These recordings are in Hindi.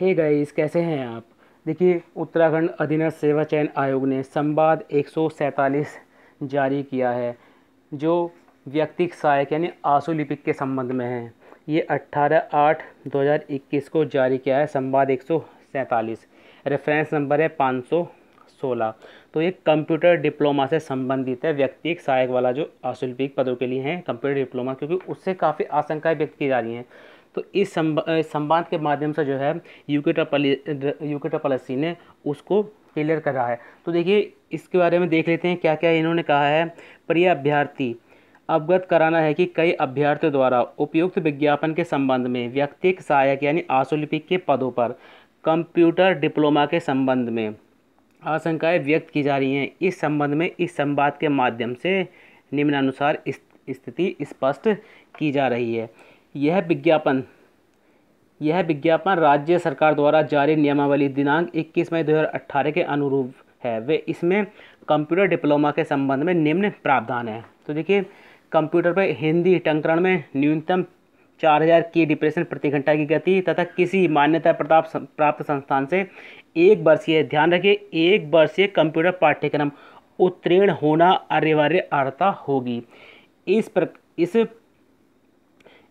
हे गाइस कैसे हैं आप देखिए उत्तराखंड अधीनस्थ सेवा चयन आयोग ने संवाद 147 जारी किया है जो व्यक्तिक सहायक यानी आंसू लिपिक के संबंध में है ये 18 आठ 2021 को जारी किया है संवाद 147 रेफरेंस नंबर है 516 तो ये कंप्यूटर डिप्लोमा से संबंधित है व्यक्तिक सहायक वाला जो आंसू लिपिक पदों के लिए हैं कंप्यूटर डिप्लोमा क्योंकि उससे काफ़ी आशंकाएँ व्यक्त की जा रही हैं तो इस संवाद के माध्यम से जो है यूके पलसी ने उसको क्लियर करा है तो देखिए इसके बारे में देख लेते हैं क्या क्या इन्होंने कहा है प्रिय अभ्यर्थी अवगत कराना है कि कई अभ्यर्थियों द्वारा उपयुक्त विज्ञापन के संबंध में व्यक्तिक सहायक यानी आसोलिपिक के पदों पर कंप्यूटर डिप्लोमा के संबंध में आशंकाएँ व्यक्त की जा रही हैं इस संबंध में इस संवाद के माध्यम से निम्नानुसार स्थिति स्पष्ट की जा रही है यह विज्ञापन यह विज्ञापन राज्य सरकार द्वारा जारी नियमावली दिनांक 21 मई 2018 के अनुरूप है वे इसमें कंप्यूटर डिप्लोमा के संबंध में निम्न प्रावधान है तो देखिए कंप्यूटर पर हिंदी टंकरण में न्यूनतम 4000 की डिप्रेशन प्रति घंटा की गति तथा किसी मान्यता प्राप्त प्राप्त संस्थान से एक वर्षीय ध्यान रखिए एक वर्षीय कंप्यूटर पाठ्यक्रम उत्तीर्ण होना अनिवार्य अर्हता होगी इस प्र इस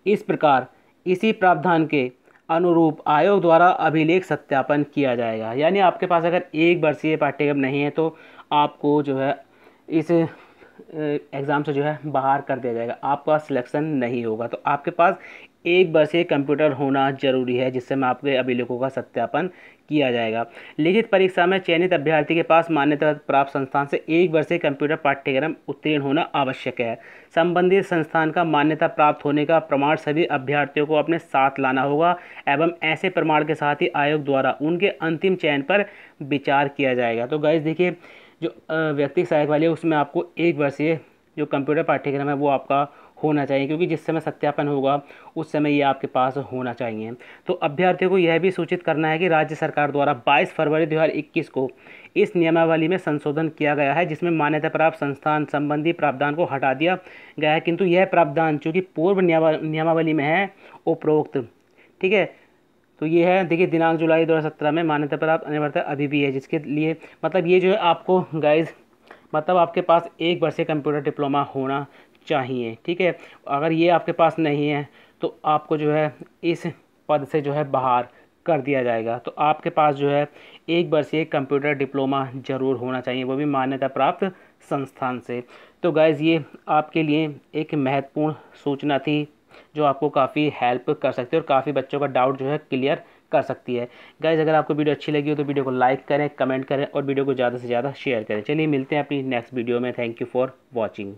इस प्रकार इसी प्रावधान के अनुरूप आयोग द्वारा अभिलेख सत्यापन किया जाएगा यानी आपके पास अगर एक वर्षीय पाठ्यक्रम नहीं है तो आपको जो है इस एग्ज़ाम से जो है बाहर कर दिया जाएगा आपका सिलेक्शन नहीं होगा तो आपके पास एक वर्षीय कंप्यूटर होना जरूरी है जिससे मैं आपके अभिलेखों का सत्यापन किया जाएगा लिखित परीक्षा में चयनित अभ्यर्थी के पास मान्यता प्राप्त संस्थान से एक वर्षीय कंप्यूटर पाठ्यक्रम उत्तीर्ण होना आवश्यक है संबंधित संस्थान का मान्यता प्राप्त होने का प्रमाण सभी अभ्यर्थियों को अपने साथ लाना होगा एवं ऐसे प्रमाण के साथ ही आयोग द्वारा उनके अंतिम चयन पर विचार किया जाएगा तो गैस देखिए जो व्यक्तिक सहायक वाली है उसमें आपको एक वर्षीय जो कंप्यूटर पाठ्यक्रम है वो आपका होना चाहिए क्योंकि जिस समय सत्यापन होगा उस समय ये आपके पास होना चाहिए तो अभ्यर्थियों को यह भी सूचित करना है कि राज्य सरकार द्वारा 22 फरवरी 2021 को इस नियमावली में संशोधन किया गया है जिसमें मान्यता प्राप्त संस्थान संबंधी प्रावधान को हटा दिया गया है किंतु यह प्रावधान चूँकि पूर्व नियमावली में है उपरोक्त ठीक है तो ये है देखिए दिनांक जुलाई दो हज़ार सत्रह में मान्यता प्राप्त अनिवार्यता अभी भी है जिसके लिए मतलब ये जो है आपको गाइज मतलब आपके पास एक वर्ष कंप्यूटर डिप्लोमा होना चाहिए ठीक है अगर ये आपके पास नहीं है तो आपको जो है इस पद से जो है बाहर कर दिया जाएगा तो आपके पास जो है एक वर्षीय कंप्यूटर डिप्लोमा ज़रूर होना चाहिए वो भी मान्यता प्राप्त संस्थान से तो गैज़ ये आपके लिए एक महत्वपूर्ण सूचना थी जो आपको काफ़ी हेल्प कर सकती है और काफ़ी बच्चों का डाउट जो है क्लियर कर सकती है गाइज अगर आपको वीडियो अच्छी लगी हो तो वीडियो को लाइक करें कमेंट करें और वीडियो को ज़्यादा से ज़्यादा शेयर करें चलिए मिलते हैं अपनी नेक्स्ट वीडियो में थैंक यू फॉर वॉचिंग